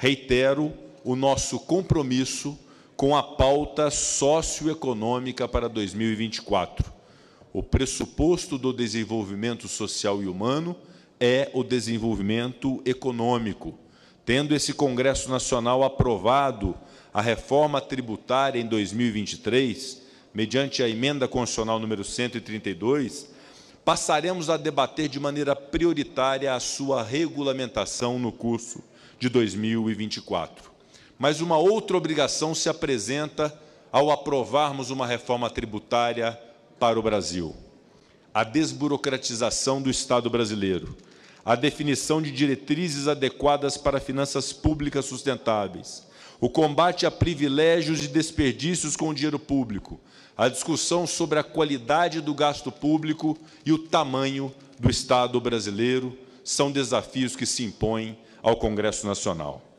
reitero o nosso compromisso com a pauta socioeconômica para 2024. O pressuposto do desenvolvimento social e humano é o desenvolvimento econômico. Tendo esse Congresso Nacional aprovado a reforma tributária em 2023, mediante a emenda constitucional número 132, passaremos a debater de maneira prioritária a sua regulamentação no curso de 2024. Mas uma outra obrigação se apresenta ao aprovarmos uma reforma tributária para o Brasil: a desburocratização do Estado brasileiro, a definição de diretrizes adequadas para finanças públicas sustentáveis, o combate a privilégios e desperdícios com o dinheiro público, a discussão sobre a qualidade do gasto público e o tamanho do Estado brasileiro são desafios que se impõem ao Congresso Nacional.